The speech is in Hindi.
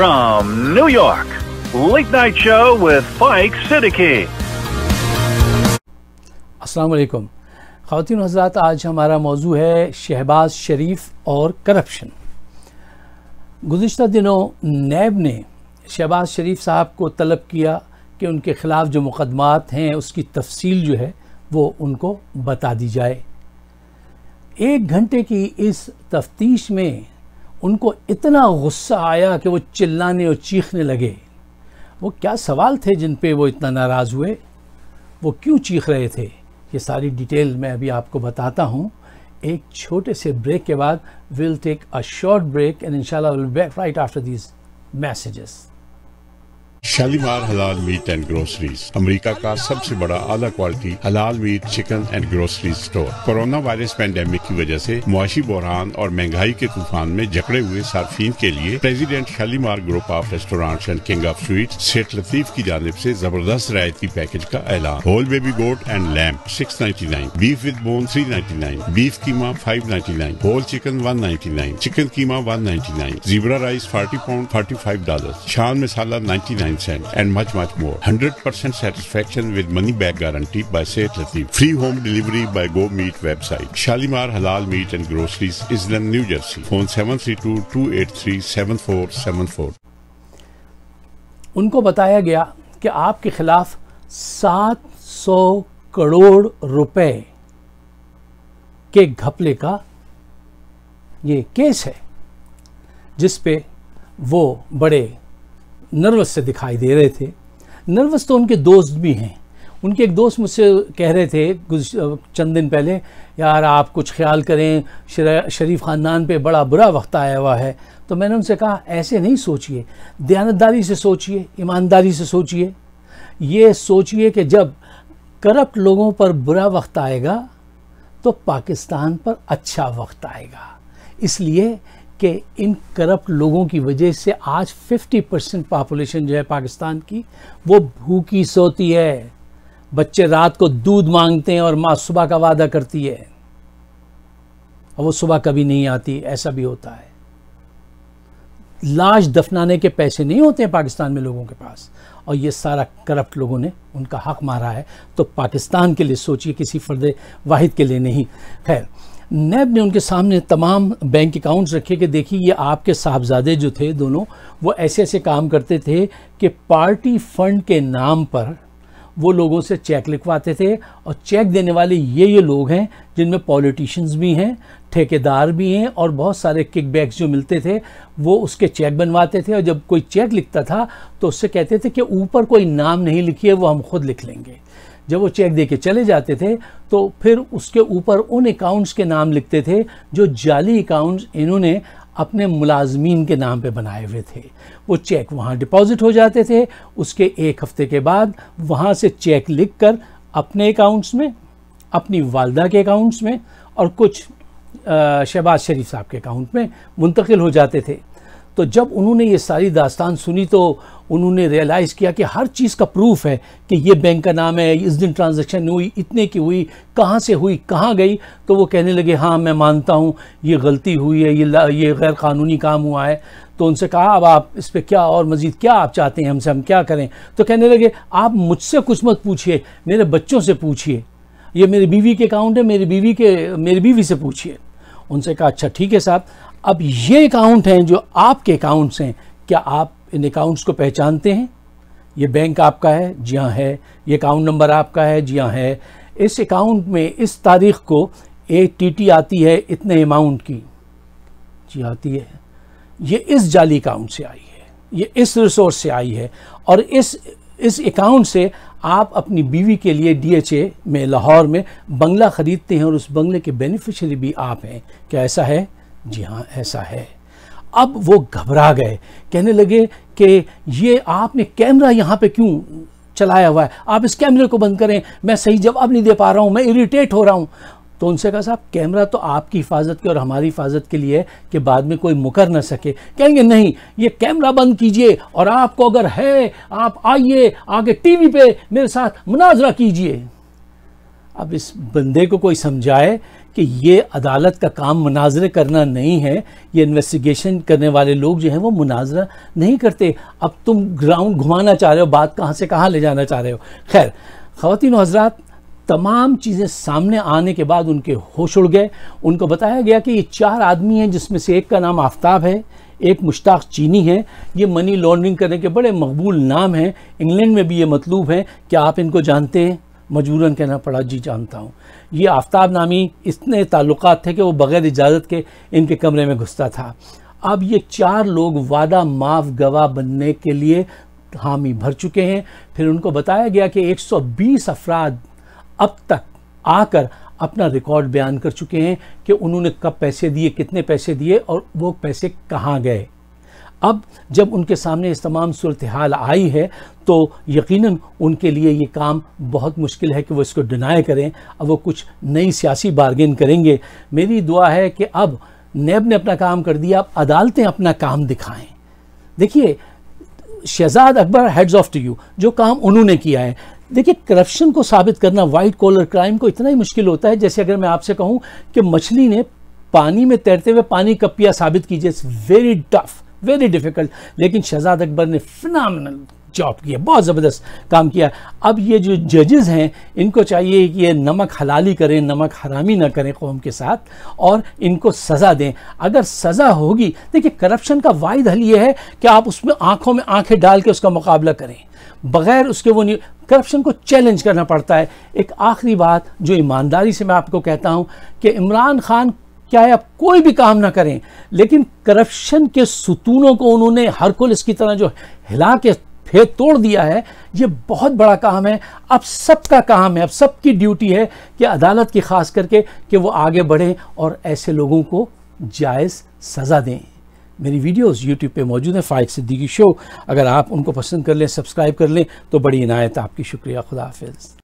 From New York, Late Night Show with Fike Siddiqui. Aslam ख़वान हजरात आज हमारा मौजू है शहबाज शरीफ और करप्शन गुज्त दिनों नैब ने शहबाज शरीफ साहब को तलब किया कि उनके ख़िलाफ़ जो मुकदमात हैं उसकी तफसील जो है वो उनको बता दी जाए एक घंटे की इस तफ्तीश में उनको इतना गुस्सा आया कि वो चिल्लाने और चीखने लगे वो क्या सवाल थे जिन पे वो इतना नाराज़ हुए वो क्यों चीख रहे थे ये सारी डिटेल मैं अभी आपको बताता हूँ एक छोटे से ब्रेक के बाद will take a short break and इंशाल्लाह will back right after these messages Shalimar हलाल मीट एंड ग्रोसरीज अमेरिका का सबसे बड़ा आला क्वालिटी हलाल meat chicken and grocery store coronavirus pandemic की वजह से मुआशी बहरान और महंगाई के तूफान में जकड़े हुए सार्फिन के लिए president Shalimar group of restaurant and king of sweet Seth Latif की जानब ऐसी जबरदस्त रायती पैकेज का ऐलान whole baby goat and lamb six ninety nine beef with bone three ninety nine beef keema five ninety nine whole chicken one ninety nine chicken keema one ninety nine jeera rice forty pound forty five dollar Shan masala ninety nine 99 cents and much, much more. 100% satisfaction with money back guarantee by Seth Latif. Free home delivery by Go Meat website. Shalimar Halal Meat and Groceries, is in New Jersey. Phone 732-283-7474. उनको बताया गया कि आपके खिलाफ 700 करोड़ रुपए के घपले का ये केस है जिस पे वो बड़े नर्वस से दिखाई दे रहे थे नर्वस तो उनके दोस्त भी हैं उनके एक दोस्त मुझसे कह रहे थे कुछ चंद दिन पहले यार आप कुछ ख्याल करें शरीफ ख़ानदान पे बड़ा बुरा वक्त आया हुआ है तो मैंने उनसे कहा ऐसे नहीं सोचिए दयानतदारी से सोचिए ईमानदारी से सोचिए ये सोचिए कि जब करप्ट लोगों पर बुरा वक्त आएगा तो पाकिस्तान पर अच्छा वक्त आएगा इसलिए कि इन करप्ट लोगों की वजह से आज 50 परसेंट पॉपुलेशन जो है पाकिस्तान की वो भूखी सोती है बच्चे रात को दूध मांगते हैं और माँ सुबह का वादा करती है और वो सुबह कभी नहीं आती ऐसा भी होता है लाश दफनाने के पैसे नहीं होते हैं पाकिस्तान में लोगों के पास और ये सारा करप्ट लोगों ने उनका हक मारा है तो पाकिस्तान के लिए सोचिए किसी फर्द वाहिद के लिए नहीं खैर नैब ने उनके सामने तमाम बैंक अकाउंट्स रखे कि देखिए ये आपके साहबजादे जो थे दोनों वो ऐसे ऐसे काम करते थे कि पार्टी फंड के नाम पर वो लोगों से चेक लिखवाते थे और चेक देने वाले ये ये लोग हैं जिनमें पॉलिटिशियंस भी हैं ठेकेदार भी हैं और बहुत सारे किकबैक्स जो मिलते थे वो उसके चेक बनवाते थे और जब कोई चेक लिखता था तो उससे कहते थे कि ऊपर कोई नाम नहीं लिखिए वो हम खुद लिख लेंगे जब वो चेक दे के चले जाते थे तो फिर उसके ऊपर उन अकाउंट्स के नाम लिखते थे जो जाली अकाउंट्स इन्होंने अपने मुलाजमीन के नाम पे बनाए हुए थे वो चेक वहाँ डिपॉजिट हो जाते थे उसके एक हफ्ते के बाद वहाँ से चेक लिख कर अपने अकाउंट्स में अपनी वालदा के अकाउंट्स में और कुछ शहबाज शरीफ साहब के अकाउंट में मुंतकिल हो जाते थे तो जब उन्होंने ये सारी दास्तान सुनी तो उन्होंने रियलाइज़ किया कि हर चीज़ का प्रूफ है कि ये बैंक का नाम है इस दिन ट्रांजैक्शन हुई इतने की हुई कहाँ से हुई कहाँ गई तो वो कहने लगे हाँ मैं मानता हूँ ये गलती हुई है ये ये गैर कानूनी काम हुआ है तो उनसे कहा अब आप इस पर क्या और मज़ीद क्या आप चाहते हैं हमसे हम क्या करें तो कहने लगे आप मुझसे कुछ मत पूछिए मेरे बच्चों से पूछिए ये मेरी बीवी के अकाउंट है मेरी बीवी के मेरी बीवी से पूछिए उनसे कहा अच्छा ठीक है साहब अब ये अकाउंट हैं जो आपके अकाउंट्स हैं क्या आप इन अकाउंट्स को पहचानते हैं ये बैंक आपका है जी हाँ है ये अकाउंट नंबर आपका है जी हाँ है इस अकाउंट में इस तारीख को टी टीटी आती है इतने अमाउंट की जी आती है ये इस जाली अकाउंट से आई है ये इस रिसोर्स से आई है और इस इस अकाउंट से आप अपनी बीवी के लिए डीएचए में लाहौर में बंगला ख़रीदते हैं और उस बंगले के बेनिफिशियरी भी आप हैं क्या ऐसा है जी हाँ ऐसा है अब वो घबरा गए कहने लगे कि ये आपने कैमरा यहाँ पे क्यों चलाया हुआ है आप इस कैमरे को बंद करें मैं सही जवाब नहीं दे पा रहा हूँ मैं इरीटेट हो रहा हूँ तो उनसे कहा साहब कैमरा तो आपकी हिफाजत के और हमारी हिफाजत के लिए है कि बाद में कोई मुकर ना सके कहेंगे नहीं ये कैमरा बंद कीजिए और आपको अगर है आप आइए आगे टीवी पे मेरे साथ मुनाजरा कीजिए अब इस बंदे को कोई समझाए कि ये अदालत का काम मुनाजरे करना नहीं है ये इन्वेस्टिगेशन करने वाले लोग जो हैं वो मुनाजरा नहीं करते अब तुम ग्राउंड घुमाना चाह रहे हो बात कहाँ से कहाँ ले जाना चाह रहे हो खैर खातिन हजरात तमाम चीज़ें सामने आने के बाद उनके होश उड़ गए उनको बताया गया कि ये चार आदमी हैं जिसमें से एक का नाम आफ्ताब है एक मुश्ताक चीनी है ये मनी लॉन्ड्रिंग करने के बड़े मकबूल नाम हैं इंग्लैंड में भी ये मतलूब हैं क्या आप इनको जानते हैं मजबूरन कहना पड़ा जी जानता हूँ ये आफ्ताब नामी इतने ताल्लुक थे कि वो बग़ैर इजाज़त के इनके कमरे में घुसता था अब ये चार लोग वादा माफ गवाह बनने के लिए हामी भर चुके हैं फिर उनको बताया गया कि 120 अफराद अब तक आकर अपना रिकॉर्ड बयान कर चुके हैं कि उन्होंने कब पैसे दिए कितने पैसे दिए और वो पैसे कहाँ गए अब जब उनके सामने इस तमाम सूरत हाल आई है तो यकीनन उनके लिए ये काम बहुत मुश्किल है कि वो इसको डिनाई करें अब वो कुछ नई सियासी बारगेन करेंगे मेरी दुआ है कि अब नैब ने अपना काम कर दिया अब अदालतें अपना काम दिखाएं देखिए Shahzad Akbar hats off to you जो काम उन्होंने किया है देखिए करप्शन को साबित करना वाइट कॉलर क्राइम को इतना ही मुश्किल होता है जैसे अगर मैं आपसे कहूँ कि मछली ने पानी में तैरते हुए पानी का पिया साबित कीजिए it's very tough very difficult लेकिन शहजाद अकबर ने फिनल जॉब किया बहुत ज़बरदस्त काम किया अब ये जो जजेस हैं इनको चाहिए कि ये नमक हलाली करें नमक हरामी ना करें कौम के साथ और इनको सज़ा दें अगर सज़ा होगी देखिए करप्शन का वाद हल ये है कि आप उसमें आंखों में आंखें डाल के उसका मुकाबला करें बगैर उसके वो नहीं करप्शन को चैलेंज करना पड़ता है एक आखिरी बात जो ईमानदारी से मैं आपको कहता हूँ कि इमरान खान चाहे आप कोई भी काम ना करें लेकिन करप्शन के सुतूनों को उन्होंने हर कुल इसकी तरह जो हिला के फेद तोड़ दिया है ये बहुत बड़ा काम है अब सबका काम है अब सबकी ड्यूटी है कि अदालत की खास करके कि वो आगे बढ़ें और ऐसे लोगों को जायज़ सज़ा दें मेरी वीडियोस यूट्यूब पे मौजूद हैं फ़ाइक सिद्दीकी शो अगर आप उनको पसंद कर लें सब्सक्राइब कर लें तो बड़ी इनायत आपकी शुक्रिया खुदा हाफिज़